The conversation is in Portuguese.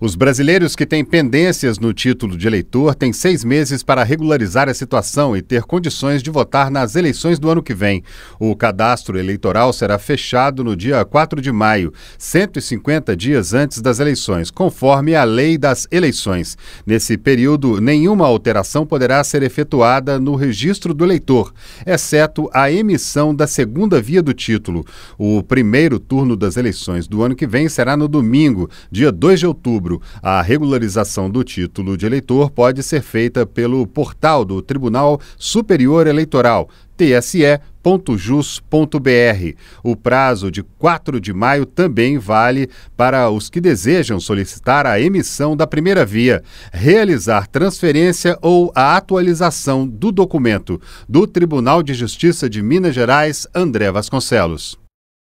Os brasileiros que têm pendências no título de eleitor têm seis meses para regularizar a situação e ter condições de votar nas eleições do ano que vem. O cadastro eleitoral será fechado no dia 4 de maio, 150 dias antes das eleições, conforme a lei das eleições. Nesse período, nenhuma alteração poderá ser efetuada no registro do eleitor, exceto a emissão da segunda via do título. O primeiro turno das eleições do ano que vem será no domingo, dia 2 de outubro outubro. A regularização do título de eleitor pode ser feita pelo portal do Tribunal Superior Eleitoral, tse.jus.br. O prazo de 4 de maio também vale para os que desejam solicitar a emissão da primeira via, realizar transferência ou a atualização do documento do Tribunal de Justiça de Minas Gerais, André Vasconcelos.